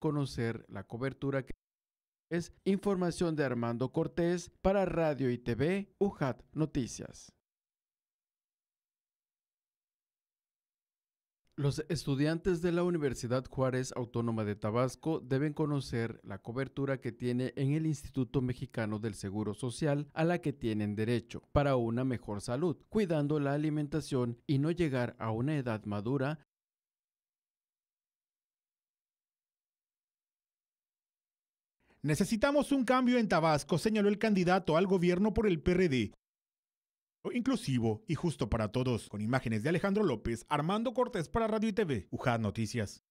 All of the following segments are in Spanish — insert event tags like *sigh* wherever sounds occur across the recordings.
conocer la cobertura que es información de Armando Cortés para Radio y TV UJAT Noticias. Los estudiantes de la Universidad Juárez Autónoma de Tabasco deben conocer la cobertura que tiene en el Instituto Mexicano del Seguro Social a la que tienen derecho para una mejor salud, cuidando la alimentación y no llegar a una edad madura Necesitamos un cambio en Tabasco, señaló el candidato al gobierno por el PRD. Inclusivo y justo para todos, con imágenes de Alejandro López, Armando Cortés para Radio y TV, UJAD Noticias.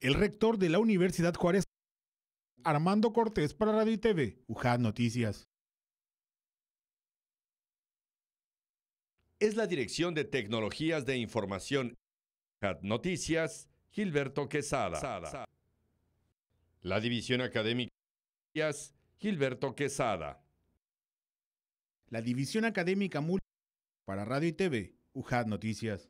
El rector de la Universidad Juárez, Armando Cortés para Radio y TV, UJAD Noticias. Es la Dirección de Tecnologías de Información, Noticias Gilberto Quesada. La División Académica Gilberto Quesada. La División Académica Multi para Radio y TV, UJAD Noticias.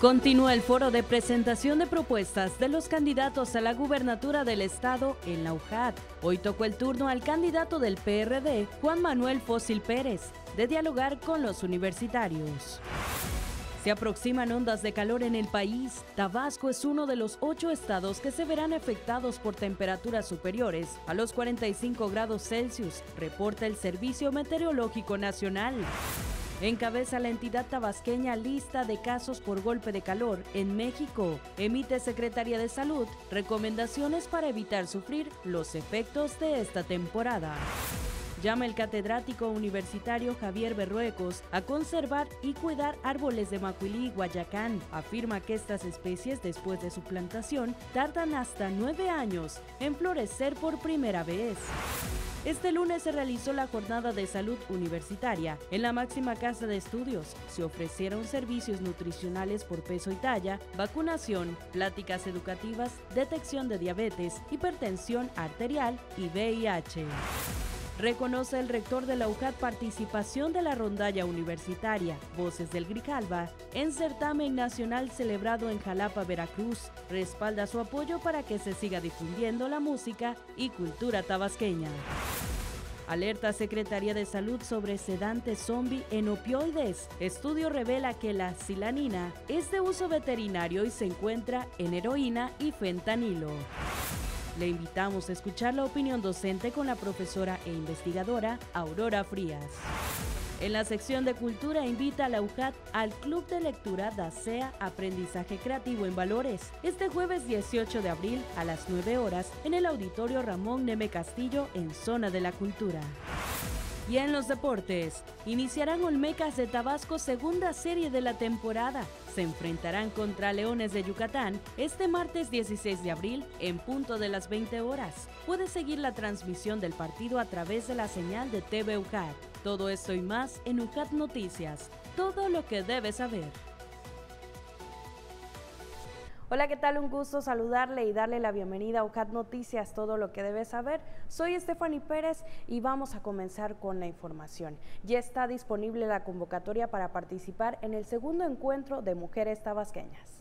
Continúa el foro de presentación de propuestas de los candidatos a la gubernatura del estado en la UJAT. Hoy tocó el turno al candidato del PRD, Juan Manuel Fósil Pérez, de dialogar con los universitarios. Se aproximan ondas de calor en el país. Tabasco es uno de los ocho estados que se verán afectados por temperaturas superiores a los 45 grados Celsius, reporta el Servicio Meteorológico Nacional. Encabeza la entidad tabasqueña lista de casos por golpe de calor en México. Emite Secretaría de Salud recomendaciones para evitar sufrir los efectos de esta temporada llama el catedrático universitario Javier Berruecos a conservar y cuidar árboles de macuilí y guayacán. Afirma que estas especies, después de su plantación, tardan hasta nueve años en florecer por primera vez. Este lunes se realizó la jornada de salud universitaria en la máxima casa de estudios. Se ofrecieron servicios nutricionales por peso y talla, vacunación, pláticas educativas, detección de diabetes, hipertensión arterial y VIH. Reconoce el rector de la UJAT participación de la rondalla universitaria Voces del Grijalba en certamen nacional celebrado en Jalapa, Veracruz. Respalda su apoyo para que se siga difundiendo la música y cultura tabasqueña. Alerta Secretaría de Salud sobre sedante zombie en opioides. Estudio revela que la silanina es de uso veterinario y se encuentra en heroína y fentanilo. Le invitamos a escuchar la opinión docente con la profesora e investigadora Aurora Frías. En la sección de Cultura invita a la UJAT al Club de Lectura Dacea, Aprendizaje Creativo en Valores, este jueves 18 de abril a las 9 horas en el Auditorio Ramón Neme Castillo en Zona de la Cultura. Y en los deportes, iniciarán Olmecas de Tabasco segunda serie de la temporada se enfrentarán contra Leones de Yucatán este martes 16 de abril en punto de las 20 horas. Puedes seguir la transmisión del partido a través de la señal de TV UCAT. Todo esto y más en UCAT Noticias. Todo lo que debes saber. Hola, ¿qué tal? Un gusto saludarle y darle la bienvenida a UCAT Noticias, todo lo que debes saber. Soy Stephanie Pérez y vamos a comenzar con la información. Ya está disponible la convocatoria para participar en el segundo encuentro de mujeres tabasqueñas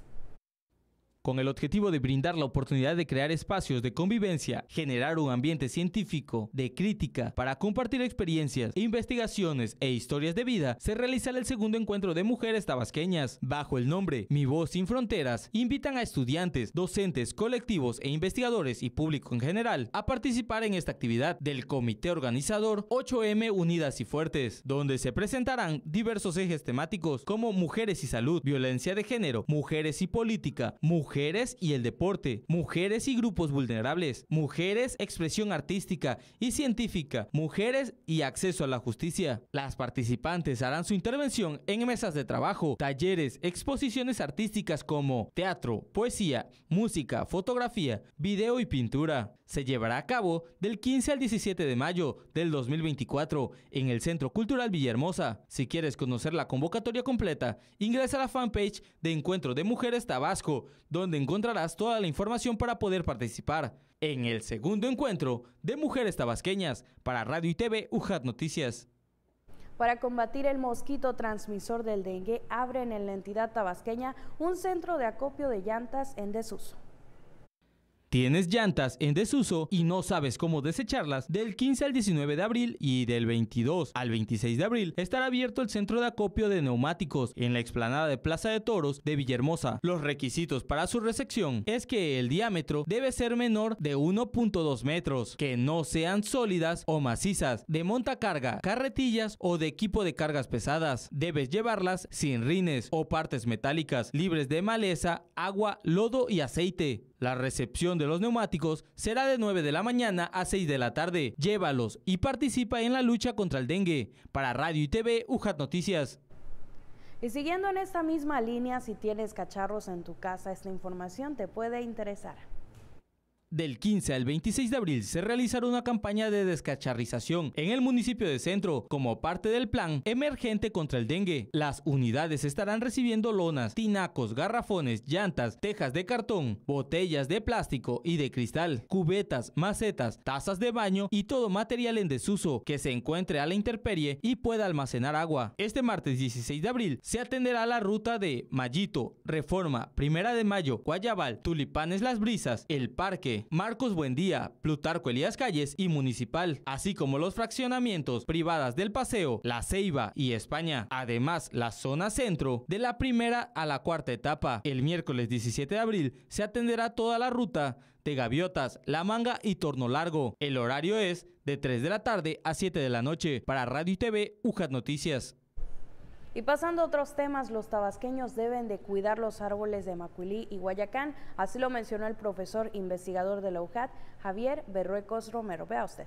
con el objetivo de brindar la oportunidad de crear espacios de convivencia, generar un ambiente científico de crítica para compartir experiencias, investigaciones e historias de vida, se realizará el segundo encuentro de mujeres tabasqueñas bajo el nombre Mi Voz sin Fronteras. Invitan a estudiantes, docentes, colectivos e investigadores y público en general a participar en esta actividad del comité organizador 8M Unidas y Fuertes, donde se presentarán diversos ejes temáticos como mujeres y salud, violencia de género, mujeres y política, mujeres mujeres y el deporte, mujeres y grupos vulnerables, mujeres, expresión artística y científica, mujeres y acceso a la justicia. Las participantes harán su intervención en mesas de trabajo, talleres, exposiciones artísticas como teatro, poesía, música, fotografía, video y pintura. Se llevará a cabo del 15 al 17 de mayo del 2024 en el Centro Cultural Villahermosa. Si quieres conocer la convocatoria completa, ingresa a la fanpage de Encuentro de Mujeres Tabasco, donde donde encontrarás toda la información para poder participar en el segundo encuentro de mujeres tabasqueñas para Radio y TV UJAT Noticias. Para combatir el mosquito transmisor del dengue, abren en la entidad tabasqueña un centro de acopio de llantas en desuso. ¿Tienes llantas en desuso y no sabes cómo desecharlas? Del 15 al 19 de abril y del 22 al 26 de abril estará abierto el centro de acopio de neumáticos en la explanada de Plaza de Toros de Villahermosa. Los requisitos para su recepción es que el diámetro debe ser menor de 1.2 metros, que no sean sólidas o macizas, de montacarga, carretillas o de equipo de cargas pesadas. Debes llevarlas sin rines o partes metálicas, libres de maleza, agua, lodo y aceite. La recepción de los neumáticos será de 9 de la mañana a 6 de la tarde. Llévalos y participa en la lucha contra el dengue. Para Radio y TV, UJAT Noticias. Y siguiendo en esta misma línea, si tienes cacharros en tu casa, esta información te puede interesar. Del 15 al 26 de abril se realizará una campaña de descacharrización en el municipio de Centro como parte del plan emergente contra el dengue. Las unidades estarán recibiendo lonas, tinacos, garrafones, llantas, tejas de cartón, botellas de plástico y de cristal, cubetas, macetas, tazas de baño y todo material en desuso que se encuentre a la intemperie y pueda almacenar agua. Este martes 16 de abril se atenderá la ruta de Mallito, Reforma, Primera de Mayo, Guayabal, Tulipanes Las Brisas, El Parque, Marcos Buendía, Plutarco Elías Calles y Municipal, así como los fraccionamientos privadas del Paseo, La Ceiba y España. Además, la zona centro de la primera a la cuarta etapa. El miércoles 17 de abril se atenderá toda la ruta de Gaviotas, La Manga y Torno Largo. El horario es de 3 de la tarde a 7 de la noche. Para Radio y TV, UJAT Noticias. Y pasando a otros temas, los tabasqueños deben de cuidar los árboles de Macuilí y Guayacán, así lo mencionó el profesor investigador de la UJAT, Javier Berruecos Romero. Vea usted.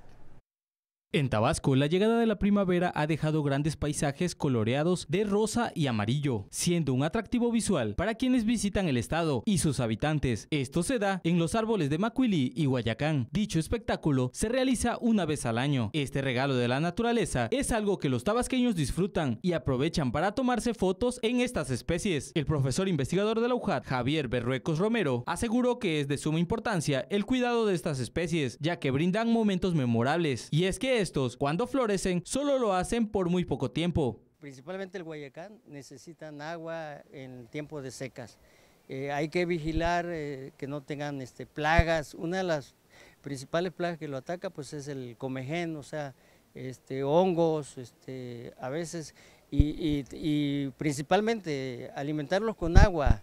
En Tabasco, la llegada de la primavera ha dejado grandes paisajes coloreados de rosa y amarillo, siendo un atractivo visual para quienes visitan el estado y sus habitantes. Esto se da en los árboles de Macuilí y Guayacán. Dicho espectáculo se realiza una vez al año. Este regalo de la naturaleza es algo que los tabasqueños disfrutan y aprovechan para tomarse fotos en estas especies. El profesor investigador de la UJAT, Javier Berruecos Romero, aseguró que es de suma importancia el cuidado de estas especies, ya que brindan momentos memorables. Y es que estos, cuando florecen, solo lo hacen por muy poco tiempo. Principalmente el Guayacán necesitan agua en tiempos de secas. Eh, hay que vigilar eh, que no tengan este, plagas. Una de las principales plagas que lo ataca pues es el comején, o sea, este, hongos, este, a veces, y, y principalmente alimentarlos con agua.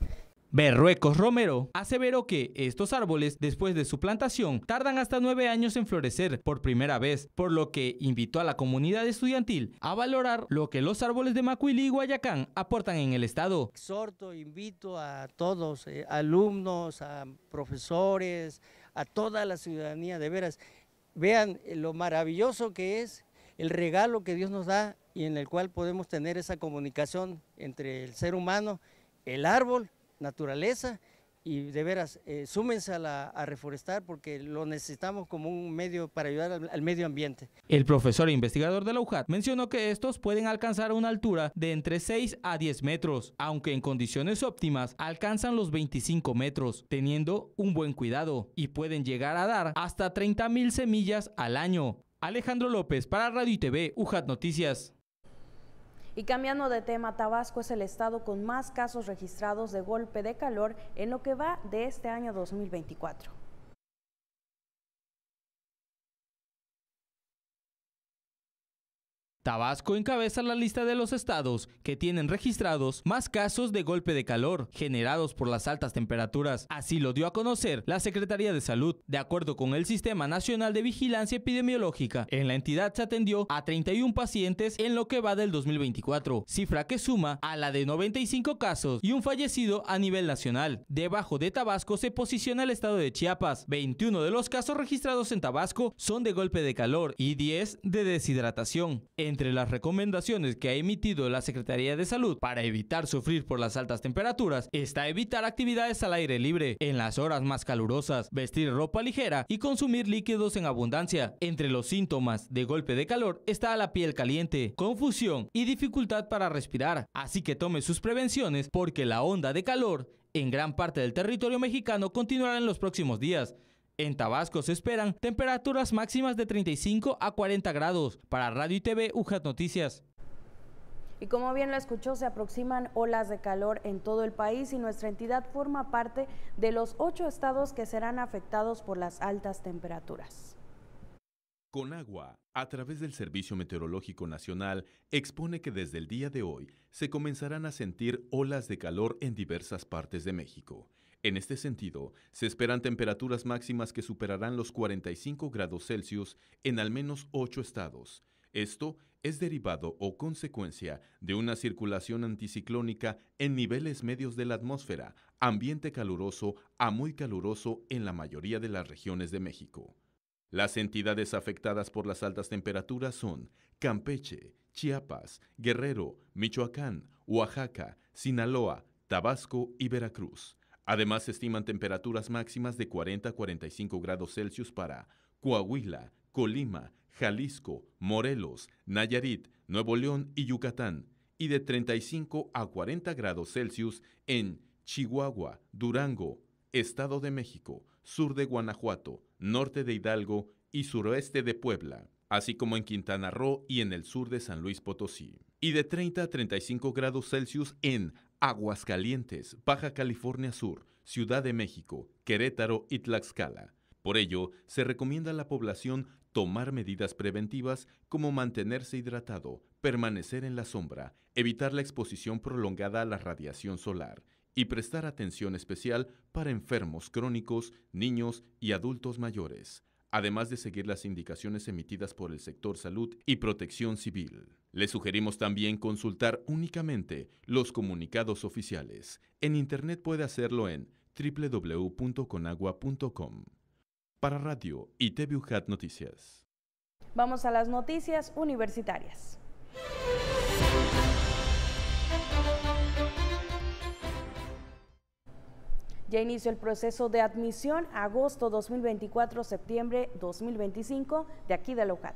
Berruecos Romero aseveró que estos árboles, después de su plantación, tardan hasta nueve años en florecer por primera vez, por lo que invitó a la comunidad estudiantil a valorar lo que los árboles de Macuilí y Guayacán aportan en el Estado. Exhorto, invito a todos, eh, alumnos, a profesores, a toda la ciudadanía, de veras, vean eh, lo maravilloso que es el regalo que Dios nos da y en el cual podemos tener esa comunicación entre el ser humano, el árbol naturaleza y de veras, eh, súmense a, reforestar porque lo necesitamos como un medio para ayudar al, medio ambiente. El profesor e investigador de la UJAT mencionó que estos pueden alcanzar una altura de entre 6 a 10 metros, aunque en condiciones óptimas alcanzan los 25 metros, teniendo un buen cuidado y pueden llegar a dar hasta 30 mil semillas al año. Alejandro López para Radio y TV, UJAT Noticias. Y cambiando de tema, Tabasco es el estado con más casos registrados de golpe de calor en lo que va de este año 2024. Tabasco encabeza la lista de los estados que tienen registrados más casos de golpe de calor generados por las altas temperaturas. Así lo dio a conocer la Secretaría de Salud. De acuerdo con el Sistema Nacional de Vigilancia Epidemiológica, en la entidad se atendió a 31 pacientes en lo que va del 2024, cifra que suma a la de 95 casos y un fallecido a nivel nacional. Debajo de Tabasco se posiciona el estado de Chiapas. 21 de los casos registrados en Tabasco son de golpe de calor y 10 de deshidratación. Entre las recomendaciones que ha emitido la Secretaría de Salud para evitar sufrir por las altas temperaturas está evitar actividades al aire libre en las horas más calurosas, vestir ropa ligera y consumir líquidos en abundancia. Entre los síntomas de golpe de calor está la piel caliente, confusión y dificultad para respirar, así que tome sus prevenciones porque la onda de calor en gran parte del territorio mexicano continuará en los próximos días. En Tabasco se esperan temperaturas máximas de 35 a 40 grados. Para Radio y TV, UJAT Noticias. Y como bien lo escuchó, se aproximan olas de calor en todo el país y nuestra entidad forma parte de los ocho estados que serán afectados por las altas temperaturas. Con agua, a través del Servicio Meteorológico Nacional, expone que desde el día de hoy se comenzarán a sentir olas de calor en diversas partes de México. En este sentido, se esperan temperaturas máximas que superarán los 45 grados Celsius en al menos ocho estados. Esto es derivado o consecuencia de una circulación anticiclónica en niveles medios de la atmósfera, ambiente caluroso a muy caluroso en la mayoría de las regiones de México. Las entidades afectadas por las altas temperaturas son Campeche, Chiapas, Guerrero, Michoacán, Oaxaca, Sinaloa, Tabasco y Veracruz. Además, se estiman temperaturas máximas de 40 a 45 grados Celsius para Coahuila, Colima, Jalisco, Morelos, Nayarit, Nuevo León y Yucatán, y de 35 a 40 grados Celsius en Chihuahua, Durango, Estado de México, sur de Guanajuato, norte de Hidalgo y suroeste de Puebla, así como en Quintana Roo y en el sur de San Luis Potosí, y de 30 a 35 grados Celsius en Aguascalientes, Baja California Sur, Ciudad de México, Querétaro y Tlaxcala. Por ello, se recomienda a la población tomar medidas preventivas como mantenerse hidratado, permanecer en la sombra, evitar la exposición prolongada a la radiación solar y prestar atención especial para enfermos crónicos, niños y adultos mayores, además de seguir las indicaciones emitidas por el sector salud y protección civil. Le sugerimos también consultar únicamente los comunicados oficiales. En Internet puede hacerlo en www.conagua.com. Para Radio y TV Noticias. Vamos a las noticias universitarias. Ya inició el proceso de admisión agosto 2024-septiembre 2025 de aquí de la UCAT.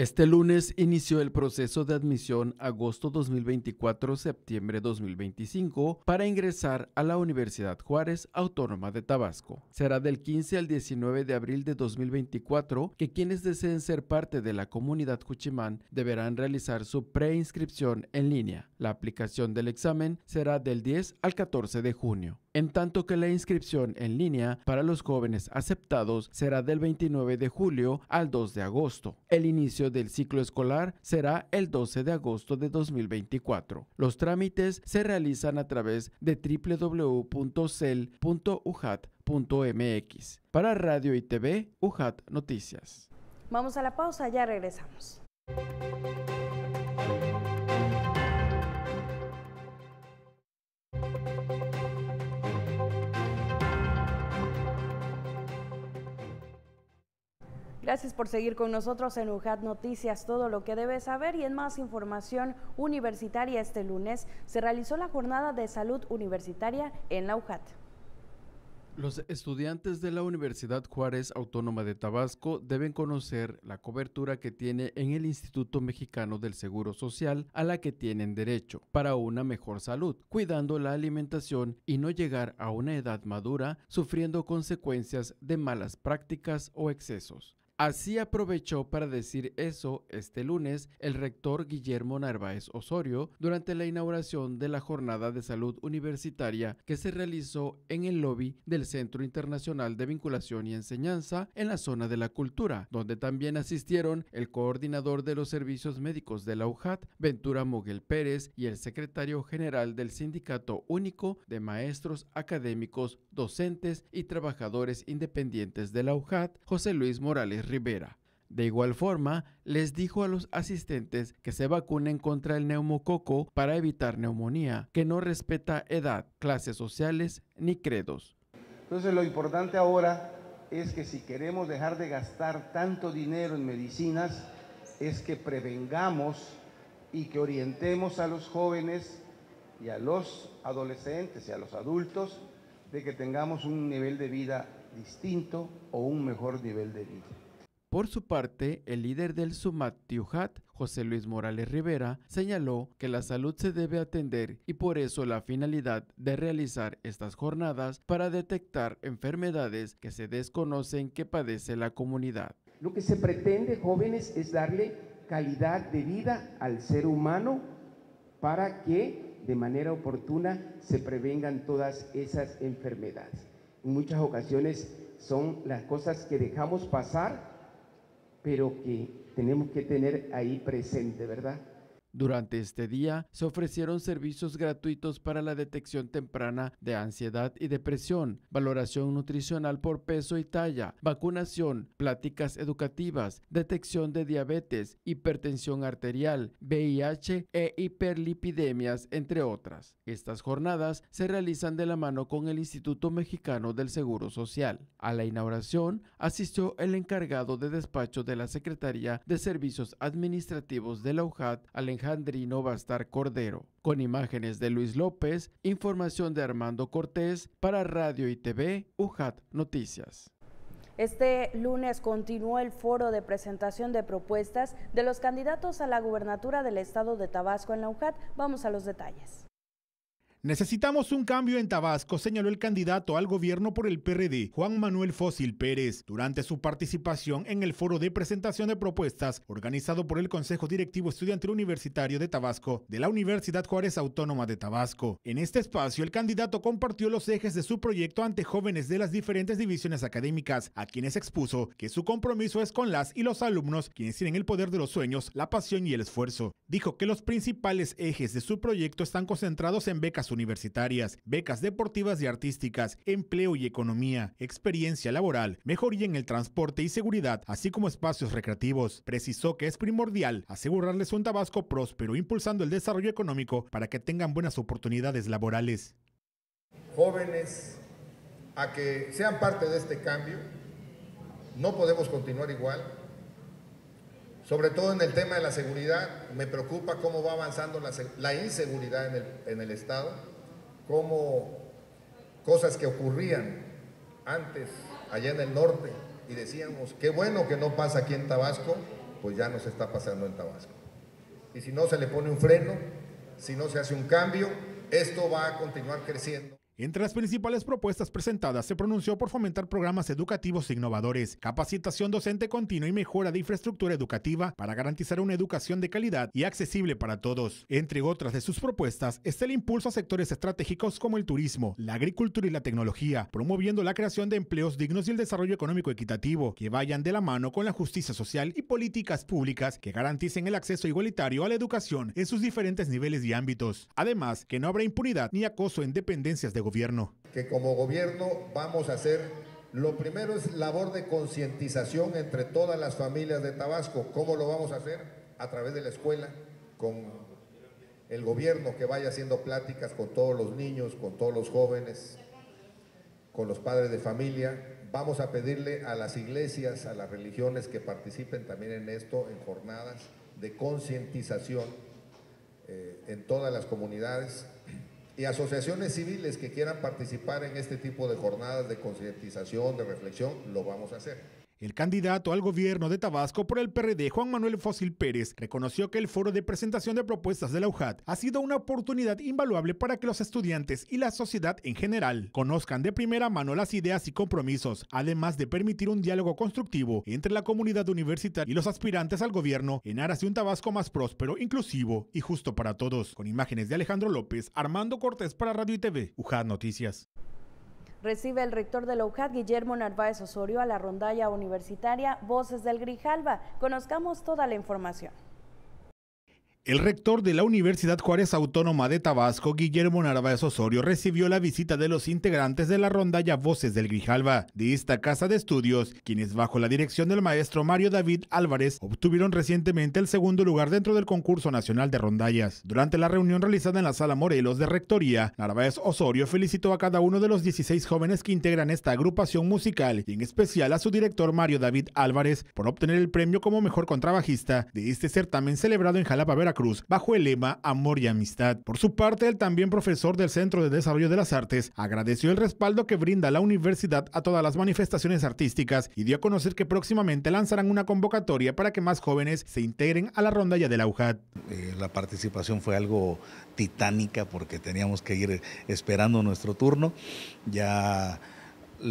Este lunes inició el proceso de admisión agosto 2024-septiembre 2025 para ingresar a la Universidad Juárez Autónoma de Tabasco. Será del 15 al 19 de abril de 2024 que quienes deseen ser parte de la comunidad Cuchimán deberán realizar su preinscripción en línea. La aplicación del examen será del 10 al 14 de junio en tanto que la inscripción en línea para los jóvenes aceptados será del 29 de julio al 2 de agosto. El inicio del ciclo escolar será el 12 de agosto de 2024. Los trámites se realizan a través de www.cel.ujat.mx. Para Radio y TV, UJAT Noticias. Vamos a la pausa, ya regresamos. Gracias por seguir con nosotros en UJAT Noticias, todo lo que debes saber y en más información universitaria este lunes se realizó la jornada de salud universitaria en la UJAT. Los estudiantes de la Universidad Juárez Autónoma de Tabasco deben conocer la cobertura que tiene en el Instituto Mexicano del Seguro Social a la que tienen derecho para una mejor salud, cuidando la alimentación y no llegar a una edad madura sufriendo consecuencias de malas prácticas o excesos. Así aprovechó para decir eso este lunes el rector Guillermo Narváez Osorio durante la inauguración de la jornada de salud universitaria que se realizó en el lobby del Centro Internacional de Vinculación y Enseñanza en la zona de la cultura, donde también asistieron el coordinador de los servicios médicos de la UJAT, Ventura Moguel Pérez, y el secretario general del Sindicato Único de Maestros Académicos, Docentes y Trabajadores Independientes de la UJAT, José Luis Morales Rivera. De igual forma, les dijo a los asistentes que se vacunen contra el neumococo para evitar neumonía, que no respeta edad, clases sociales ni credos. Entonces lo importante ahora es que si queremos dejar de gastar tanto dinero en medicinas, es que prevengamos y que orientemos a los jóvenes y a los adolescentes y a los adultos de que tengamos un nivel de vida distinto o un mejor nivel de vida. Por su parte, el líder del Sumat Tiuhat, José Luis Morales Rivera, señaló que la salud se debe atender y por eso la finalidad de realizar estas jornadas para detectar enfermedades que se desconocen que padece la comunidad. Lo que se pretende, jóvenes, es darle calidad de vida al ser humano para que de manera oportuna se prevengan todas esas enfermedades. En muchas ocasiones son las cosas que dejamos pasar pero que tenemos que tener ahí presente, ¿verdad? Durante este día se ofrecieron servicios gratuitos para la detección temprana de ansiedad y depresión, valoración nutricional por peso y talla, vacunación, pláticas educativas, detección de diabetes, hipertensión arterial, VIH e hiperlipidemias, entre otras. Estas jornadas se realizan de la mano con el Instituto Mexicano del Seguro Social. A la inauguración asistió el encargado de despacho de la Secretaría de Servicios Administrativos de la UJAT, Alejandro Alejandrino Bastar Cordero. Con imágenes de Luis López, información de Armando Cortés para Radio y TV UJAT Noticias. Este lunes continuó el foro de presentación de propuestas de los candidatos a la gubernatura del estado de Tabasco en la UJAT. Vamos a los detalles. Necesitamos un cambio en Tabasco, señaló el candidato al gobierno por el PRD, Juan Manuel Fósil Pérez, durante su participación en el foro de presentación de propuestas organizado por el Consejo Directivo Estudiantil Universitario de Tabasco de la Universidad Juárez Autónoma de Tabasco. En este espacio, el candidato compartió los ejes de su proyecto ante jóvenes de las diferentes divisiones académicas, a quienes expuso que su compromiso es con las y los alumnos, quienes tienen el poder de los sueños, la pasión y el esfuerzo. Dijo que los principales ejes de su proyecto están concentrados en becas universitarias, becas deportivas y artísticas, empleo y economía, experiencia laboral, mejoría en el transporte y seguridad, así como espacios recreativos. Precisó que es primordial asegurarles un Tabasco próspero, impulsando el desarrollo económico para que tengan buenas oportunidades laborales. Jóvenes, a que sean parte de este cambio, no podemos continuar igual sobre todo en el tema de la seguridad, me preocupa cómo va avanzando la, inseguridad en el, Estado, cómo cosas que ocurrían antes allá en el norte y decíamos, qué bueno que no pasa aquí en Tabasco, pues ya no se está pasando en Tabasco. Y si no se le pone un freno, si no se hace un cambio, esto va a continuar creciendo. Entre las principales propuestas presentadas se pronunció por fomentar programas educativos innovadores, capacitación docente continua y mejora de infraestructura educativa para garantizar una educación de calidad y accesible para todos. Entre otras de sus propuestas está el impulso a sectores estratégicos como el turismo, la agricultura y la tecnología, promoviendo la creación de empleos dignos y el desarrollo económico equitativo, que vayan de la mano con la justicia social y políticas públicas que garanticen el acceso igualitario a la educación en sus diferentes niveles y ámbitos. Además, que no habrá impunidad ni acoso en dependencias de gobierno que como gobierno vamos a hacer, lo primero es labor de concientización entre todas las familias de Tabasco. ¿Cómo lo vamos a hacer? A través de la escuela, con el gobierno que vaya haciendo pláticas con todos los niños, con todos los jóvenes, con los padres de familia. Vamos a pedirle a las iglesias, a las religiones que participen también en esto, en jornadas de concientización eh, en todas las comunidades y asociaciones civiles que quieran participar en este tipo de jornadas de concientización, de reflexión, lo vamos a hacer. El candidato al gobierno de Tabasco por el PRD, Juan Manuel Fósil Pérez, reconoció que el foro de presentación de propuestas de la UJAT ha sido una oportunidad invaluable para que los estudiantes y la sociedad en general conozcan de primera mano las ideas y compromisos, además de permitir un diálogo constructivo entre la comunidad universitaria y los aspirantes al gobierno en aras de un Tabasco más próspero, inclusivo y justo para todos. Con imágenes de Alejandro López, Armando Cortés para Radio y TV, UJAT Noticias recibe el rector de la Guillermo Narváez Osorio, a la rondalla universitaria Voces del Grijalva. Conozcamos toda la información. El rector de la Universidad Juárez Autónoma de Tabasco, Guillermo Narváez Osorio, recibió la visita de los integrantes de la rondalla Voces del Grijalva de esta casa de estudios, quienes bajo la dirección del maestro Mario David Álvarez obtuvieron recientemente el segundo lugar dentro del concurso nacional de rondallas. Durante la reunión realizada en la sala Morelos de Rectoría, Narváez Osorio felicitó a cada uno de los 16 jóvenes que integran esta agrupación musical y en especial a su director Mario David Álvarez por obtener el premio como mejor contrabajista de este certamen celebrado en Jalapa, Veracruz bajo el lema Amor y Amistad. Por su parte, el también profesor del Centro de Desarrollo de las Artes agradeció el respaldo que brinda la universidad a todas las manifestaciones artísticas y dio a conocer que próximamente lanzarán una convocatoria para que más jóvenes se integren a la rondalla de la UJAT. Eh, la participación fue algo titánica porque teníamos que ir esperando nuestro turno. Ya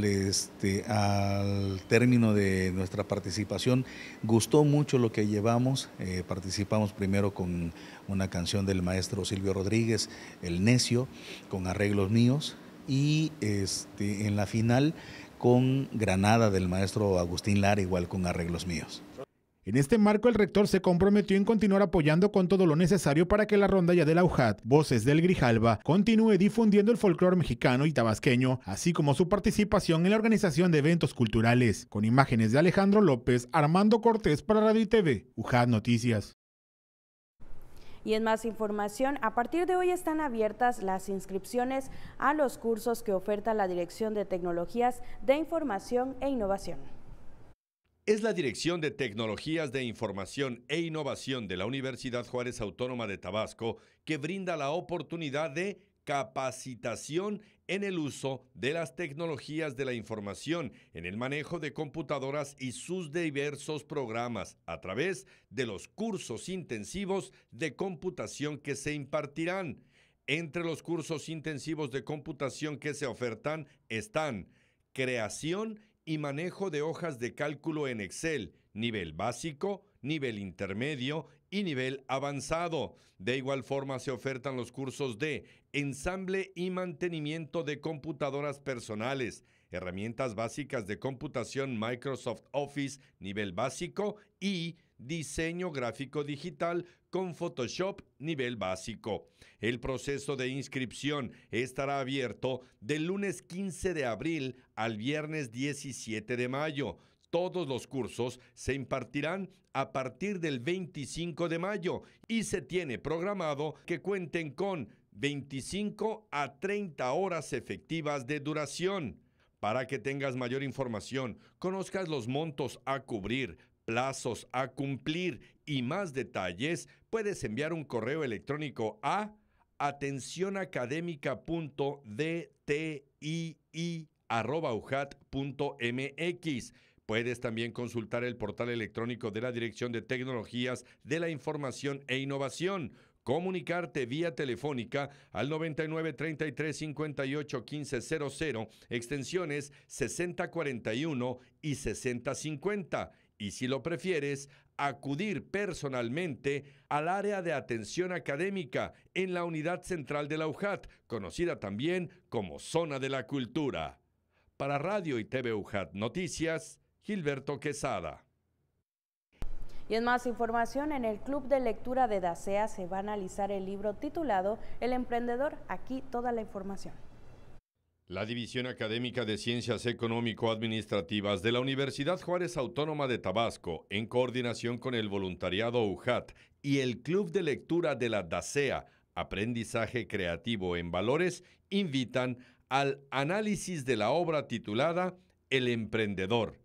este, al término de nuestra participación, gustó mucho lo que llevamos. Eh, participamos primero con una canción del maestro Silvio Rodríguez, El Necio, con arreglos míos. Y este, en la final con Granada del maestro Agustín Lara, igual con arreglos míos. En este marco, el rector se comprometió en continuar apoyando con todo lo necesario para que la rondalla de la UJAT, Voces del Grijalba, continúe difundiendo el folclore mexicano y tabasqueño, así como su participación en la organización de eventos culturales. Con imágenes de Alejandro López, Armando Cortés para Radio TV, UJAT Noticias. Y en más información, a partir de hoy están abiertas las inscripciones a los cursos que oferta la Dirección de Tecnologías de Información e Innovación es la Dirección de Tecnologías de Información e Innovación de la Universidad Juárez Autónoma de Tabasco que brinda la oportunidad de capacitación en el uso de las tecnologías de la información, en el manejo de computadoras y sus diversos programas, a través de los cursos intensivos de computación que se impartirán. Entre los cursos intensivos de computación que se ofertan están creación y manejo de hojas de cálculo en Excel, nivel básico, nivel intermedio y nivel avanzado. De igual forma se ofertan los cursos de ensamble y mantenimiento de computadoras personales, herramientas básicas de computación Microsoft Office nivel básico y diseño gráfico digital con Photoshop nivel básico. El proceso de inscripción estará abierto del lunes 15 de abril al viernes 17 de mayo. Todos los cursos se impartirán a partir del 25 de mayo y se tiene programado que cuenten con 25 a 30 horas efectivas de duración. Para que tengas mayor información, conozcas los montos a cubrir, plazos a cumplir y más detalles, puedes enviar un correo electrónico a atenciónacadémica.dtii.mx. Puedes también consultar el portal electrónico de la Dirección de Tecnologías de la Información e Innovación comunicarte vía telefónica al 99 33 58 15 extensiones 6041 y 6050 y si lo prefieres, acudir personalmente al área de atención académica en la unidad central de la UJAT, conocida también como Zona de la Cultura. Para Radio y TV UJAT Noticias, Gilberto Quesada. Y en más información, en el Club de Lectura de DACEA se va a analizar el libro titulado El Emprendedor. Aquí toda la información. La División Académica de Ciencias Económico-Administrativas de la Universidad Juárez Autónoma de Tabasco, en coordinación con el voluntariado UJAT y el Club de Lectura de la DASEA, Aprendizaje Creativo en Valores, invitan al análisis de la obra titulada El Emprendedor.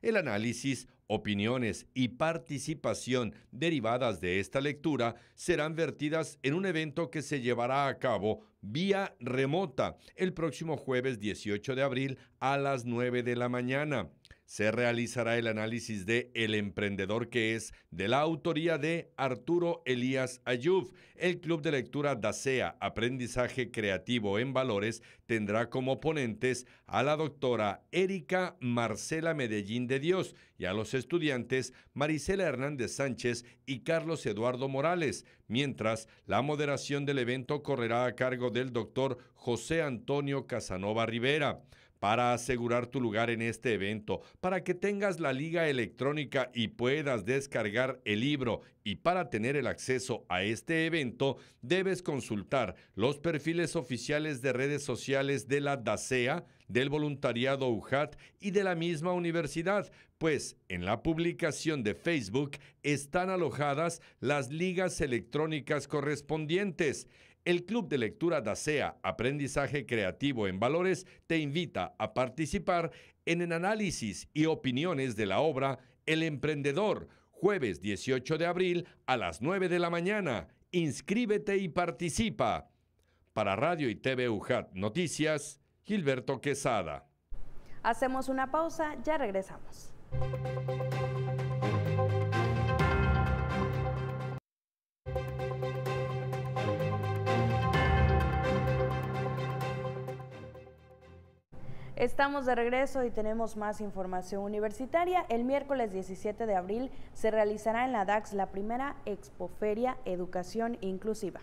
El análisis Opiniones y participación derivadas de esta lectura serán vertidas en un evento que se llevará a cabo vía remota el próximo jueves 18 de abril a las 9 de la mañana se realizará el análisis de El Emprendedor, que es de la autoría de Arturo Elías Ayub. El Club de Lectura DASEA, Aprendizaje Creativo en Valores, tendrá como ponentes a la doctora Erika Marcela Medellín de Dios y a los estudiantes Marisela Hernández Sánchez y Carlos Eduardo Morales, mientras la moderación del evento correrá a cargo del doctor José Antonio Casanova Rivera para asegurar tu lugar en este evento, para que tengas la liga electrónica y puedas descargar el libro y para tener el acceso a este evento debes consultar los perfiles oficiales de redes sociales de la DACEA, del voluntariado UJAT y de la misma universidad, pues en la publicación de Facebook están alojadas las ligas electrónicas correspondientes. El Club de Lectura DASEA, Aprendizaje Creativo en Valores, te invita a participar en el análisis y opiniones de la obra El Emprendedor, jueves 18 de abril a las 9 de la mañana. Inscríbete y participa. Para Radio y TV UJAT Noticias, Gilberto Quesada. Hacemos una pausa, ya regresamos. Estamos de regreso y tenemos más información universitaria. El miércoles 17 de abril se realizará en la DAX la primera Expoferia Educación Inclusiva.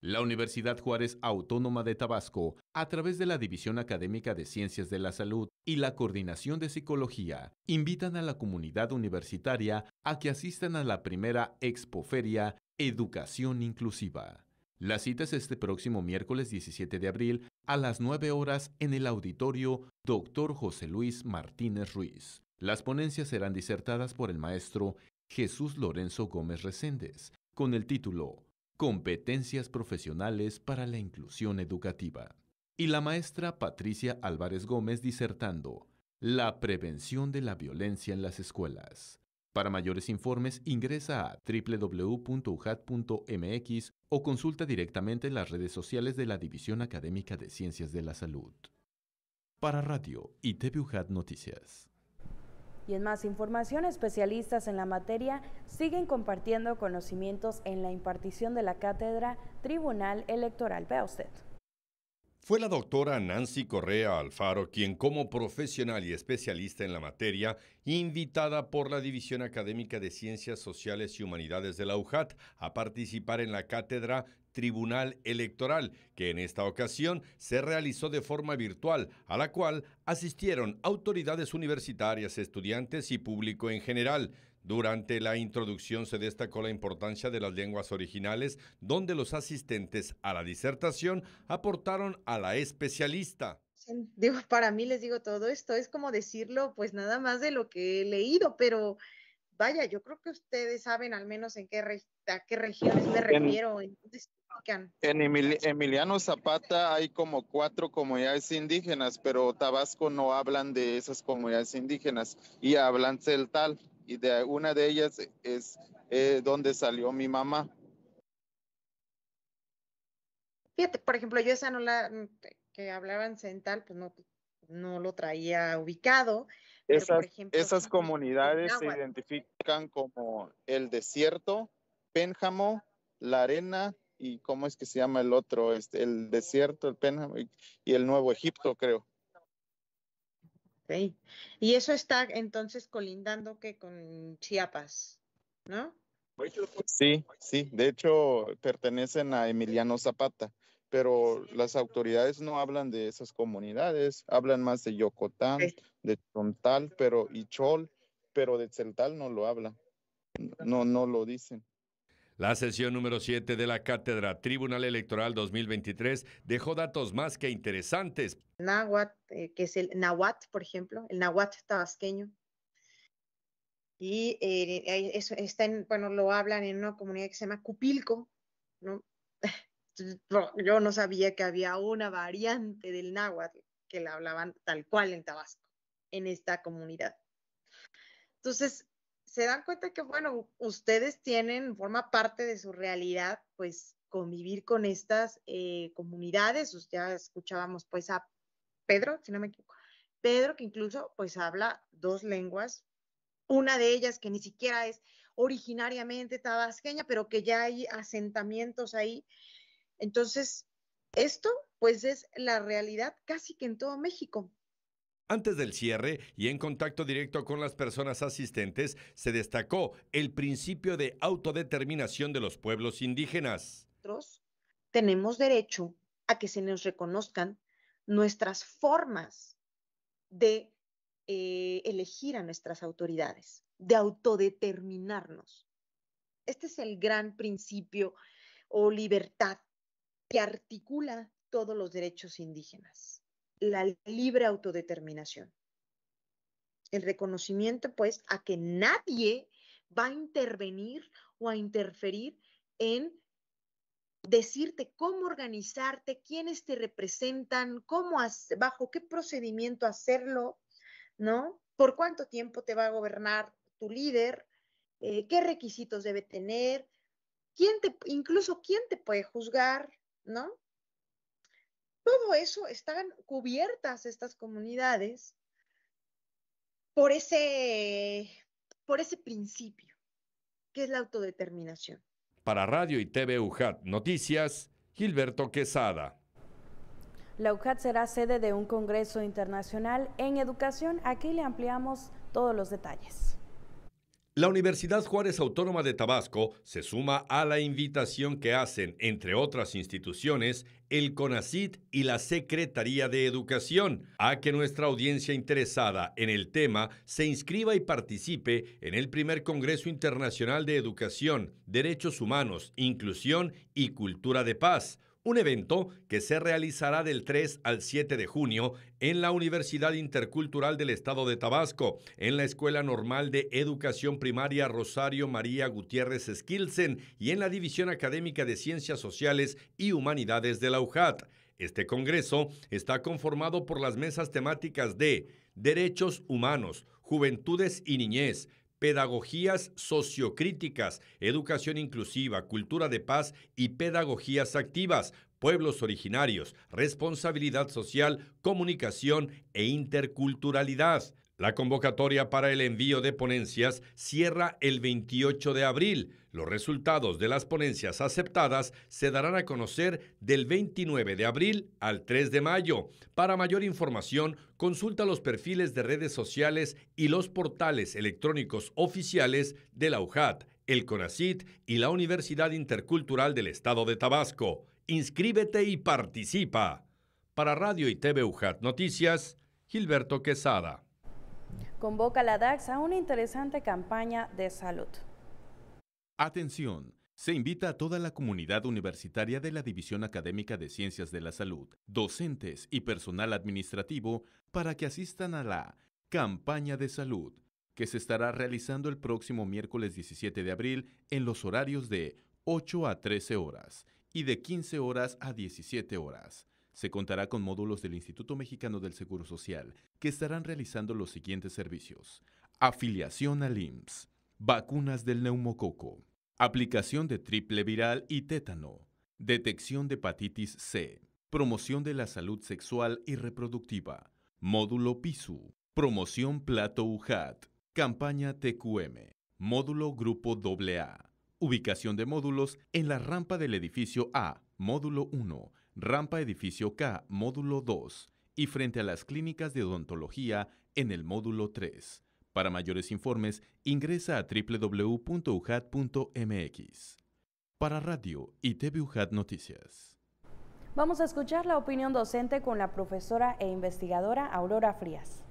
La Universidad Juárez Autónoma de Tabasco, a través de la División Académica de Ciencias de la Salud y la Coordinación de Psicología, invitan a la comunidad universitaria a que asistan a la primera Expoferia Educación Inclusiva. La cita es este próximo miércoles 17 de abril a las 9 horas en el auditorio Dr. José Luis Martínez Ruiz. Las ponencias serán disertadas por el maestro Jesús Lorenzo Gómez Reséndez con el título Competencias profesionales para la inclusión educativa. Y la maestra Patricia Álvarez Gómez disertando La prevención de la violencia en las escuelas. Para mayores informes ingresa a www.ujat.mx o consulta directamente las redes sociales de la División Académica de Ciencias de la Salud. Para Radio y TV Noticias. Y en más información, especialistas en la materia siguen compartiendo conocimientos en la impartición de la cátedra Tribunal Electoral. Vea usted. Fue la doctora Nancy Correa Alfaro quien, como profesional y especialista en la materia, invitada por la División Académica de Ciencias Sociales y Humanidades de la UJAT a participar en la cátedra Tribunal Electoral, que en esta ocasión se realizó de forma virtual, a la cual asistieron autoridades universitarias, estudiantes y público en general. Durante la introducción se destacó la importancia de las lenguas originales, donde los asistentes a la disertación aportaron a la especialista. *laughs* para mí les digo todo esto, es como decirlo, pues nada más de lo que he leído, pero vaya, yo creo que ustedes saben al menos en qué a qué regiones me refiero. En, en Emiliano Zapata hay como cuatro comunidades indígenas, pero Tabasco no hablan de esas comunidades indígenas y hablan celtal y de una de ellas es eh, donde salió mi mamá. Fíjate, por ejemplo, yo esa no la mm, que hablaban central, pues no, no lo traía ubicado. Esas, esas comunidades se identifican como el desierto, Pénjamo, la arena y cómo es que se llama el otro, este, el desierto, el Pénjamo y el Nuevo Egipto, creo. Sí. Y eso está entonces colindando que con Chiapas, ¿no? Sí, sí, de hecho pertenecen a Emiliano Zapata, pero las autoridades no hablan de esas comunidades, hablan más de Yocotán, de Chontal, pero y Chol, pero de Celtal no lo hablan, no, no lo dicen. La sesión número 7 de la Cátedra Tribunal Electoral 2023 dejó datos más que interesantes. Nahuatl, eh, que es el Nahuatl, por ejemplo, el Nahuatl tabasqueño. Y eh, eso está en, bueno, lo hablan en una comunidad que se llama Cupilco, ¿no? *laughs* Yo no sabía que había una variante del Nahuatl que la hablaban tal cual en Tabasco, en esta comunidad. Entonces, se dan cuenta que, bueno, ustedes tienen, forma parte de su realidad, pues convivir con estas eh, comunidades. Ya escuchábamos pues a Pedro, si no me equivoco, Pedro que incluso pues habla dos lenguas, una de ellas que ni siquiera es originariamente tabasqueña, pero que ya hay asentamientos ahí. Entonces, esto pues es la realidad casi que en todo México. Antes del cierre y en contacto directo con las personas asistentes, se destacó el principio de autodeterminación de los pueblos indígenas. Nosotros tenemos derecho a que se nos reconozcan nuestras formas de eh, elegir a nuestras autoridades, de autodeterminarnos. Este es el gran principio o libertad que articula todos los derechos indígenas la libre autodeterminación. El reconocimiento, pues, a que nadie va a intervenir o a interferir en decirte cómo organizarte, quiénes te representan, cómo bajo qué procedimiento hacerlo, ¿no? ¿Por cuánto tiempo te va a gobernar tu líder? Eh, ¿Qué requisitos debe tener? ¿Quién te, incluso quién te puede juzgar, ¿no? todo eso están cubiertas estas comunidades por ese, por ese principio, que es la autodeterminación. Para Radio y TV UJAT Noticias, Gilberto Quesada. La UJAT será sede de un Congreso Internacional en Educación. Aquí le ampliamos todos los detalles. La Universidad Juárez Autónoma de Tabasco se suma a la invitación que hacen, entre otras instituciones, el CONACIT y la Secretaría de Educación, a que nuestra audiencia interesada en el tema se inscriba y participe en el primer Congreso Internacional de Educación, Derechos Humanos, Inclusión y Cultura de Paz un evento que se realizará del 3 al 7 de junio en la Universidad Intercultural del Estado de Tabasco, en la Escuela Normal de Educación Primaria Rosario María Gutiérrez Esquilsen y en la División Académica de Ciencias Sociales y Humanidades de la UJAT. Este Congreso está conformado por las mesas temáticas de Derechos Humanos, Juventudes y Niñez, pedagogías sociocríticas, educación inclusiva, cultura de paz y pedagogías activas, pueblos originarios, responsabilidad social, comunicación e interculturalidad. La convocatoria para el envío de ponencias cierra el 28 de abril. Los resultados de las ponencias aceptadas se darán a conocer del 29 de abril al 3 de mayo. Para mayor información, consulta los perfiles de redes sociales y los portales electrónicos oficiales de la UJAT, el CONACIT y la Universidad Intercultural del Estado de Tabasco. Inscríbete y participa. Para Radio y TV UJAT Noticias, Gilberto Quesada. Convoca la DAX a una interesante campaña de salud. Atención. Se invita a toda la comunidad universitaria de la División Académica de Ciencias de la Salud, docentes y personal administrativo para que asistan a la Campaña de Salud, que se estará realizando el próximo miércoles 17 de abril en los horarios de 8 a 13 horas y de 15 horas a 17 horas. Se contará con módulos del Instituto Mexicano del Seguro Social que estarán realizando los siguientes servicios. Afiliación al IMSS Vacunas del neumococo. Aplicación de triple viral y tétano. Detección de hepatitis C. Promoción de la salud sexual y reproductiva. Módulo PISU. Promoción Plato UJAT. Campaña TQM. Módulo Grupo AA. Ubicación de módulos en la rampa del edificio A, módulo 1, rampa edificio K, módulo 2 y frente a las clínicas de odontología en el módulo 3. Para mayores informes, ingresa a www.ujat.mx. Para Radio y TV UJAT Noticias. Vamos a escuchar la opinión docente con la profesora e investigadora Aurora Frías.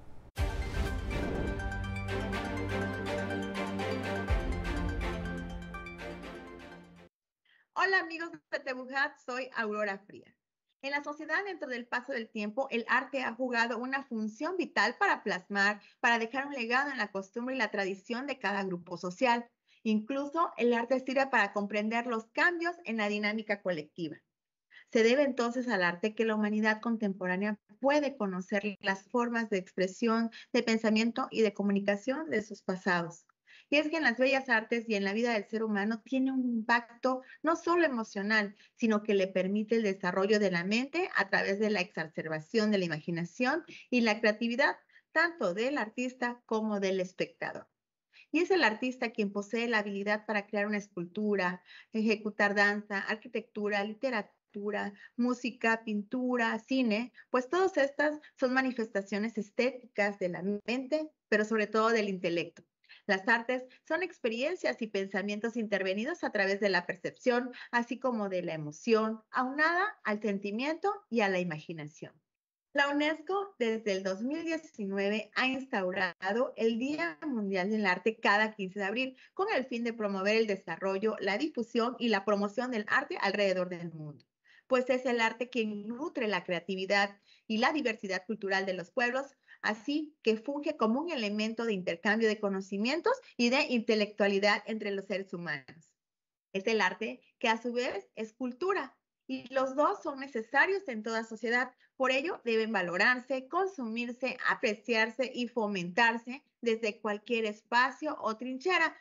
Hola amigos de Tebujat, soy Aurora Frías. En la sociedad, dentro del paso del tiempo, el arte ha jugado una función vital para plasmar, para dejar un legado en la costumbre y la tradición de cada grupo social. Incluso el arte sirve para comprender los cambios en la dinámica colectiva. Se debe entonces al arte que la humanidad contemporánea puede conocer las formas de expresión, de pensamiento y de comunicación de sus pasados. Y es que en las bellas artes y en la vida del ser humano tiene un impacto no solo emocional, sino que le permite el desarrollo de la mente a través de la exacerbación de la imaginación y la creatividad, tanto del artista como del espectador. Y es el artista quien posee la habilidad para crear una escultura, ejecutar danza, arquitectura, literatura música, pintura, cine, pues todas estas son manifestaciones estéticas de la mente, pero sobre todo del intelecto. Las artes son experiencias y pensamientos intervenidos a través de la percepción, así como de la emoción, aunada al sentimiento y a la imaginación. La UNESCO desde el 2019 ha instaurado el Día Mundial del Arte cada 15 de abril con el fin de promover el desarrollo, la difusión y la promoción del arte alrededor del mundo, pues es el arte quien nutre la creatividad y la diversidad cultural de los pueblos, así que funge como un elemento de intercambio de conocimientos y de intelectualidad entre los seres humanos. Es el arte que a su vez es cultura y los dos son necesarios en toda sociedad. Por ello, deben valorarse, consumirse, apreciarse y fomentarse desde cualquier espacio o trinchera,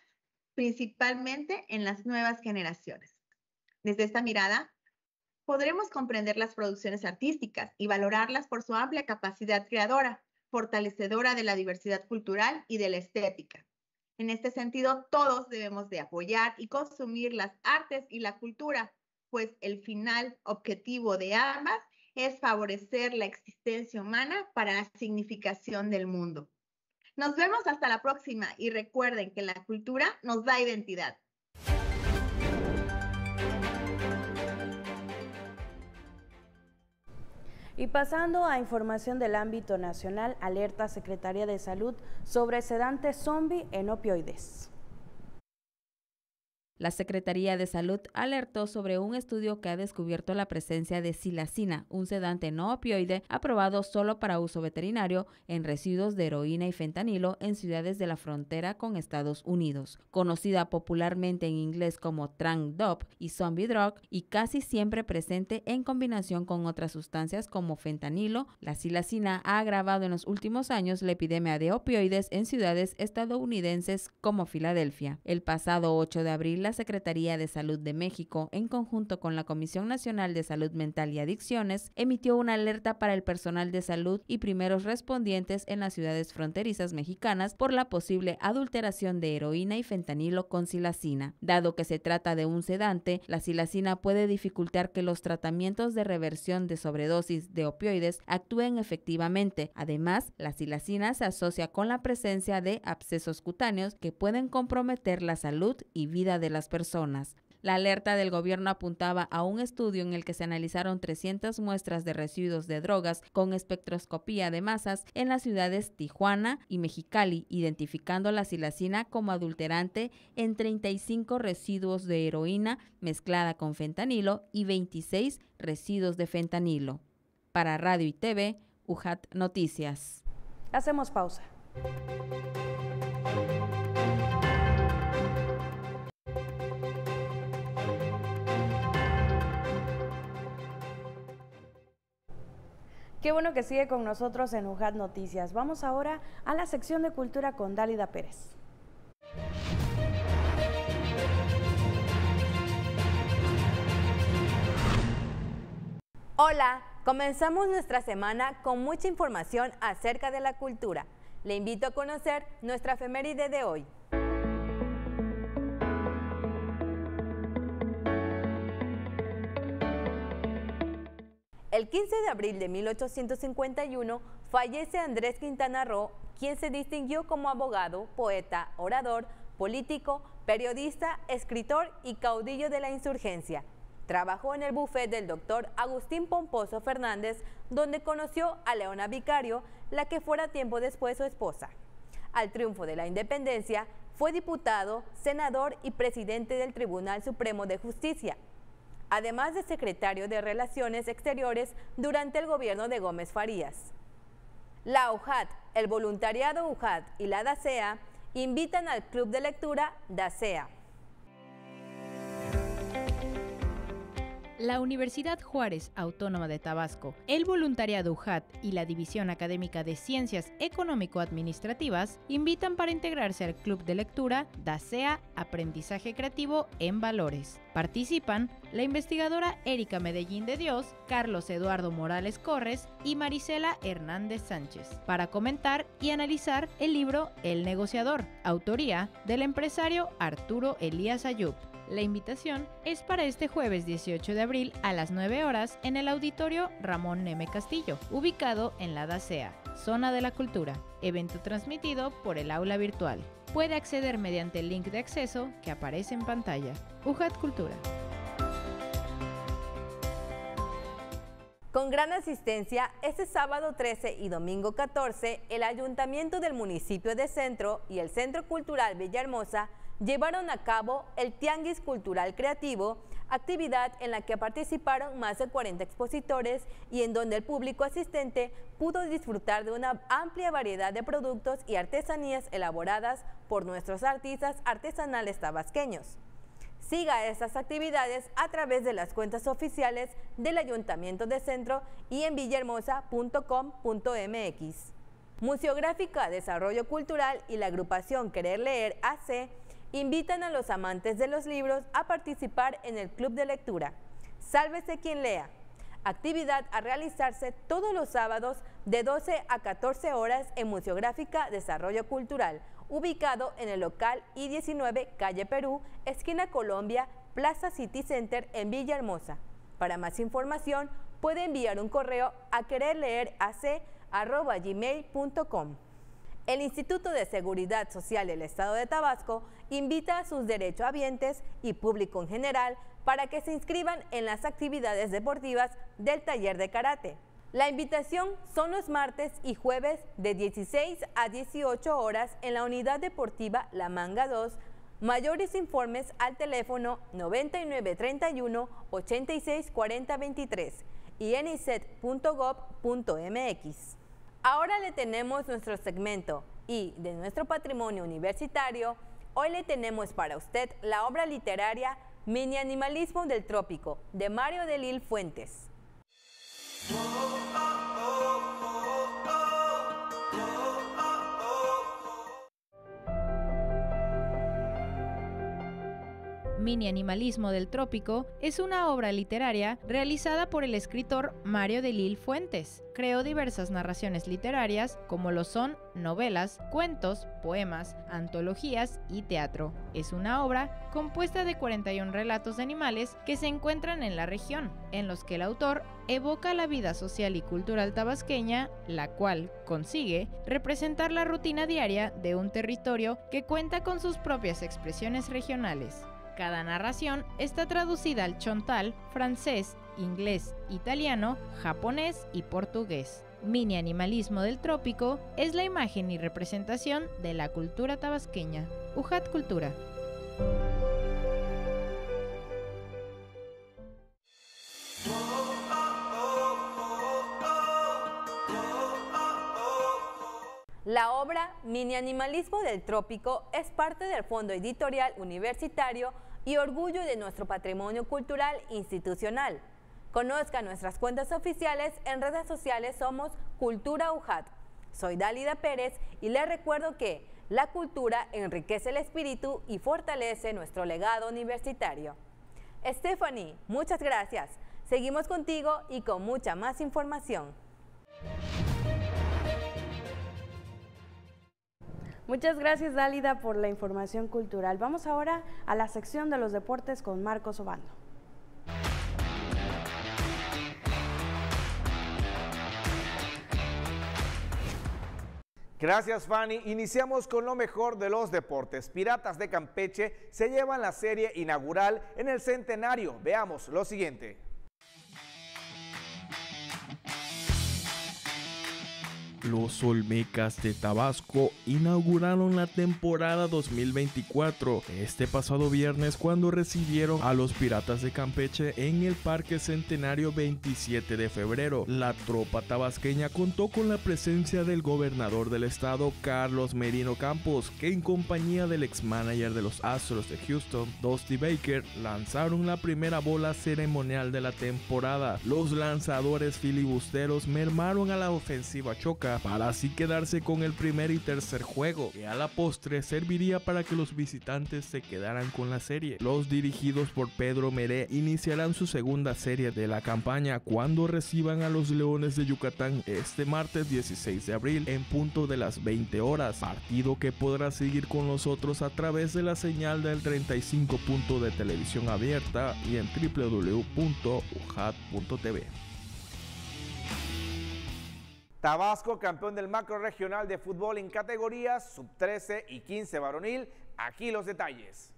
principalmente en las nuevas generaciones. Desde esta mirada, podremos comprender las producciones artísticas y valorarlas por su amplia capacidad creadora, fortalecedora de la diversidad cultural y de la estética. En este sentido, todos debemos de apoyar y consumir las artes y la cultura, pues el final objetivo de ambas es favorecer la existencia humana para la significación del mundo. Nos vemos hasta la próxima y recuerden que la cultura nos da identidad. Y pasando a información del ámbito nacional, alerta Secretaría de Salud sobre sedante zombie en opioides. La Secretaría de Salud alertó sobre un estudio que ha descubierto la presencia de silacina, un sedante no opioide aprobado solo para uso veterinario en residuos de heroína y fentanilo en ciudades de la frontera con Estados Unidos. Conocida popularmente en inglés como trunk dop y Zombie Drug y casi siempre presente en combinación con otras sustancias como fentanilo, la silacina ha agravado en los últimos años la epidemia de opioides en ciudades estadounidenses como Filadelfia. El pasado 8 de abril la Secretaría de Salud de México, en conjunto con la Comisión Nacional de Salud Mental y Adicciones, emitió una alerta para el personal de salud y primeros respondientes en las ciudades fronterizas mexicanas por la posible adulteración de heroína y fentanilo con silacina. Dado que se trata de un sedante, la silacina puede dificultar que los tratamientos de reversión de sobredosis de opioides actúen efectivamente. Además, la silacina se asocia con la presencia de abscesos cutáneos que pueden comprometer la salud y vida de la personas. La alerta del gobierno apuntaba a un estudio en el que se analizaron 300 muestras de residuos de drogas con espectroscopía de masas en las ciudades Tijuana y Mexicali, identificando la silacina como adulterante en 35 residuos de heroína mezclada con fentanilo y 26 residuos de fentanilo. Para Radio y TV, UJAT Noticias. Hacemos pausa. Qué bueno que sigue con nosotros en UJAT Noticias. Vamos ahora a la sección de cultura con Dálida Pérez. Hola, comenzamos nuestra semana con mucha información acerca de la cultura. Le invito a conocer nuestra efeméride de hoy. El 15 de abril de 1851 fallece Andrés Quintana Roo, quien se distinguió como abogado, poeta, orador, político, periodista, escritor y caudillo de la insurgencia. Trabajó en el bufete del doctor Agustín Pomposo Fernández, donde conoció a Leona Vicario, la que fuera tiempo después su esposa. Al triunfo de la independencia, fue diputado, senador y presidente del Tribunal Supremo de Justicia, además de secretario de Relaciones Exteriores durante el gobierno de Gómez Farías. La UJAT, el voluntariado UJAT y la DACEA invitan al Club de Lectura DACEA. la Universidad Juárez Autónoma de Tabasco, el Voluntariado UJAT y la División Académica de Ciencias Económico-Administrativas invitan para integrarse al Club de Lectura DASEA Aprendizaje Creativo en Valores. Participan la investigadora Erika Medellín de Dios, Carlos Eduardo Morales Corres y Marisela Hernández Sánchez, para comentar y analizar el libro El negociador, autoría del empresario Arturo Elías Ayub. La invitación es para este jueves 18 de abril a las 9 horas en el auditorio Ramón Neme Castillo, ubicado en la DACEA, Zona de la Cultura, evento transmitido por el aula virtual. Puede acceder mediante el link de acceso que aparece en pantalla. UJAT Cultura. Con gran asistencia, este sábado 13 y domingo 14, el Ayuntamiento del Municipio de Centro y el Centro Cultural Villahermosa llevaron a cabo el Tianguis Cultural Creativo, actividad en la que participaron más de 40 expositores y en donde el público asistente pudo disfrutar de una amplia variedad de productos y artesanías elaboradas por nuestros artistas artesanales tabasqueños. Siga estas actividades a través de las cuentas oficiales del Ayuntamiento de Centro y en villahermosa.com.mx. Museográfica Desarrollo Cultural y la agrupación Querer Leer AC invitan a los amantes de los libros a participar en el club de lectura. Sálvese quien lea. Actividad a realizarse todos los sábados de 12 a 14 horas en Museográfica Desarrollo Cultural, ubicado en el local I-19, calle Perú, esquina Colombia, Plaza City Center en Villahermosa. Para más información, puede enviar un correo a quererleerac.com. El Instituto de Seguridad Social del Estado de Tabasco invita a sus derechohabientes y público en general para que se inscriban en las actividades deportivas del taller de karate. La invitación son los martes y jueves de 16 a 18 horas en la unidad deportiva La Manga 2. Mayores informes al teléfono 9931 864023 y en Ahora le tenemos nuestro segmento y de nuestro patrimonio universitario, hoy le tenemos para usted la obra literaria Mini Animalismo del Trópico de Mario Delil Fuentes. Oh, oh, mini animalismo del trópico, es una obra literaria realizada por el escritor Mario de Lille Fuentes. Creó diversas narraciones literarias, como lo son novelas, cuentos, poemas, antologías y teatro. Es una obra compuesta de 41 relatos de animales que se encuentran en la región, en los que el autor evoca la vida social y cultural tabasqueña, la cual consigue representar la rutina diaria de un territorio que cuenta con sus propias expresiones regionales. Cada narración está traducida al chontal, francés, inglés, italiano, japonés y portugués. Mini animalismo del trópico es la imagen y representación de la cultura tabasqueña. UJAT Cultura. La obra Mini Animalismo del Trópico es parte del fondo editorial universitario y orgullo de nuestro patrimonio cultural institucional. Conozca nuestras cuentas oficiales en redes sociales somos Cultura UJAT. Soy Dálida Pérez y les recuerdo que la cultura enriquece el espíritu y fortalece nuestro legado universitario. Stephanie, muchas gracias. Seguimos contigo y con mucha más información. Muchas gracias, Dálida, por la información cultural. Vamos ahora a la sección de los deportes con Marcos Obando. Gracias Fanny. Iniciamos con lo mejor de los deportes. Piratas de Campeche se llevan la serie inaugural en el centenario. Veamos lo siguiente. Los Olmecas de Tabasco inauguraron la temporada 2024 este pasado viernes cuando recibieron a los Piratas de Campeche en el Parque Centenario 27 de febrero. La tropa tabasqueña contó con la presencia del gobernador del estado Carlos Merino Campos, que en compañía del ex manager de los Astros de Houston, Dusty Baker, lanzaron la primera bola ceremonial de la temporada. Los lanzadores filibusteros mermaron a la ofensiva choca para así quedarse con el primer y tercer juego, que a la postre serviría para que los visitantes se quedaran con la serie. Los dirigidos por Pedro Meré iniciarán su segunda serie de la campaña cuando reciban a los Leones de Yucatán este martes 16 de abril en punto de las 20 horas, partido que podrá seguir con los otros a través de la señal del 35 punto de televisión abierta y en www.ujat.tv. Tabasco, campeón del macro regional de fútbol en categorías sub 13 y 15 varonil. Aquí los detalles.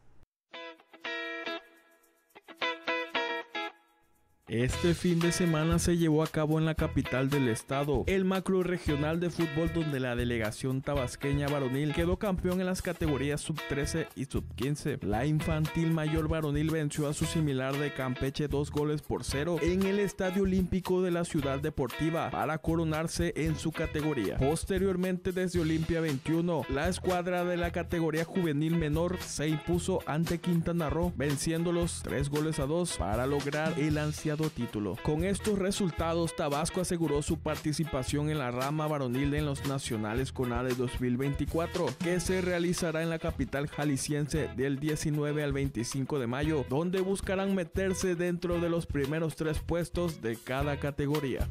Este fin de semana se llevó a cabo en la capital del estado el macro regional de fútbol donde la delegación tabasqueña varonil quedó campeón en las categorías sub 13 y sub 15. La infantil mayor varonil venció a su similar de Campeche dos goles por cero en el estadio olímpico de la ciudad deportiva para coronarse en su categoría. Posteriormente desde Olimpia 21, la escuadra de la categoría juvenil menor se impuso ante Quintana Roo venciéndolos tres goles a dos para lograr el ansiado título. Con estos resultados, Tabasco aseguró su participación en la rama varonil en los nacionales CONADE 2024, que se realizará en la capital jalisciense del 19 al 25 de mayo, donde buscarán meterse dentro de los primeros tres puestos de cada categoría.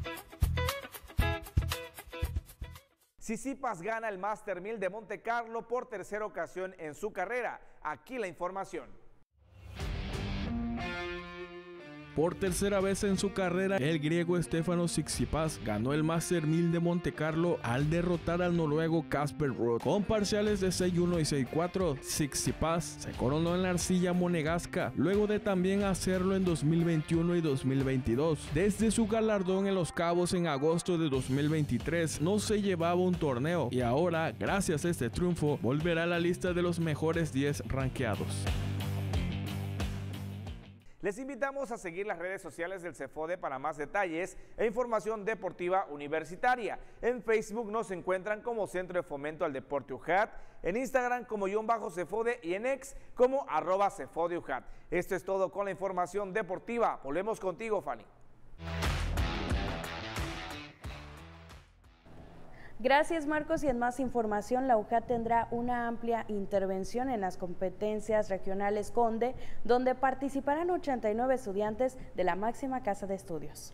Sisipas gana el Master 1000 de MONTECARLO por tercera ocasión en su carrera. Aquí la información. Por tercera vez en su carrera, el griego Stefano Tsitsipas ganó el Master 1000 de Monte Carlo al derrotar al noruego Casper Ruud con parciales de 6-1 y 6-4. Tsitsipas se coronó en la arcilla monegasca luego de también hacerlo en 2021 y 2022. Desde su galardón en Los Cabos en agosto de 2023 no se llevaba un torneo y ahora, gracias a este triunfo, volverá a la lista de los mejores 10 ranqueados. Les invitamos a seguir las redes sociales del CEFODE para más detalles e información deportiva universitaria. En Facebook nos encuentran como Centro de Fomento al Deporte UJAT, en Instagram como guión Bajo CEFODE y en ex como arroba UJAT. Esto es todo con la información deportiva. Volvemos contigo, Fanny. Gracias Marcos y en más información la UJA tendrá una amplia intervención en las competencias regionales CONDE donde participarán 89 estudiantes de la máxima casa de estudios.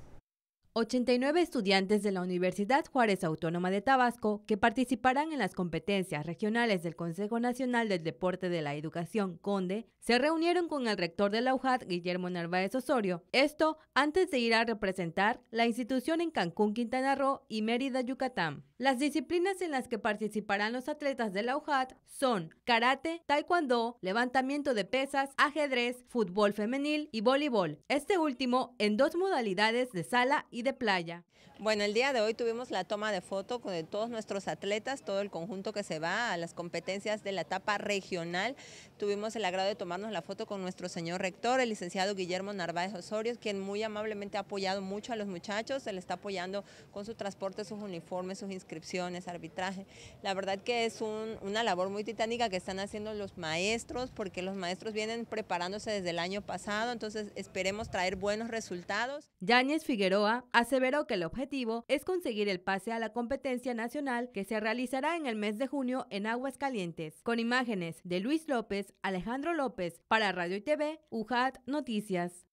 89 estudiantes de la Universidad Juárez Autónoma de Tabasco que participarán en las competencias regionales del Consejo Nacional del Deporte de la Educación, CONDE, se reunieron con el rector de la UJAT, Guillermo Narváez Osorio, esto antes de ir a representar la institución en Cancún, Quintana Roo y Mérida, Yucatán. Las disciplinas en las que participarán los atletas de la UJAT son karate, taekwondo, levantamiento de pesas, ajedrez, fútbol femenil y voleibol, este último en dos modalidades de sala y de playa. Bueno, el día de hoy tuvimos la toma de foto con todos nuestros atletas, todo el conjunto que se va a las competencias de la etapa regional. Tuvimos el agrado de tomarnos la foto con nuestro señor rector, el licenciado Guillermo Narváez Osorio, quien muy amablemente ha apoyado mucho a los muchachos, se le está apoyando con su transporte, sus uniformes, sus inscripciones, arbitraje. La verdad que es una labor muy titánica que están haciendo los maestros, porque los maestros vienen preparándose desde el año pasado, entonces esperemos traer buenos resultados. Yáñez Figueroa, Aseveró que el objetivo es conseguir el pase a la competencia nacional que se realizará en el mes de junio en Aguascalientes. Con imágenes de Luis López, Alejandro López, para Radio y TV, UJAT Noticias.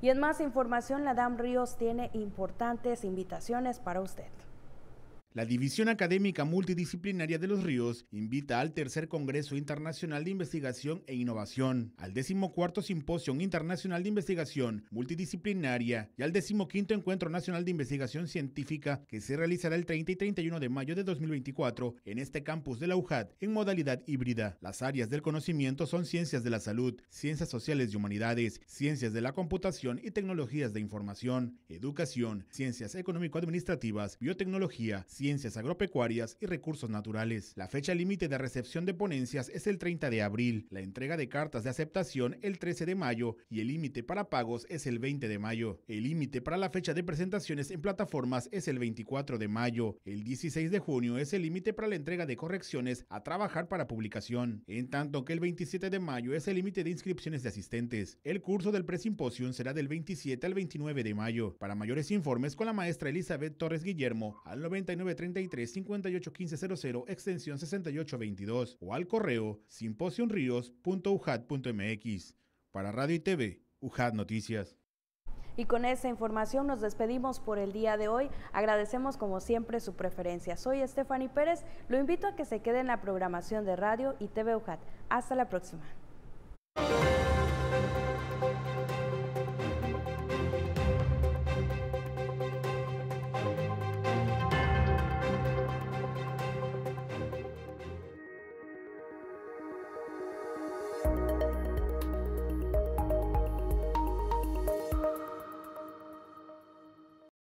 Y en más información, la DAM Ríos tiene importantes invitaciones para usted. La División Académica Multidisciplinaria de Los Ríos invita al Tercer Congreso Internacional de Investigación e Innovación, al decimocuarto Simposio Internacional de Investigación Multidisciplinaria y al decimoquinto Encuentro Nacional de Investigación Científica que se realizará el 30 y 31 de mayo de 2024 en este campus de la UJAT en modalidad híbrida. Las áreas del conocimiento son ciencias de la salud, ciencias sociales y humanidades, ciencias de la computación y tecnologías de información, educación, ciencias económico-administrativas, biotecnología, ciencias Agropecuarias y Recursos Naturales. La fecha límite de recepción de ponencias es el 30 de abril, la entrega de cartas de aceptación el 13 de mayo y el límite para pagos es el 20 de mayo. El límite para la fecha de presentaciones en plataformas es el 24 de mayo. El 16 de junio es el límite para la entrega de correcciones a trabajar para publicación, en tanto que el 27 de mayo es el límite de inscripciones de asistentes. El curso del presimposium será del 27 al 29 de mayo. Para mayores informes con la maestra Elizabeth Torres Guillermo al 99 33 58 1500, extensión 6822 o al correo simposionrios.ujat.mx. Para Radio y TV, UJAT Noticias. Y con esa información nos despedimos por el día de hoy. Agradecemos como siempre su preferencia. Soy Stephanie Pérez. Lo invito a que se quede en la programación de Radio y TV UJAT. Hasta la próxima.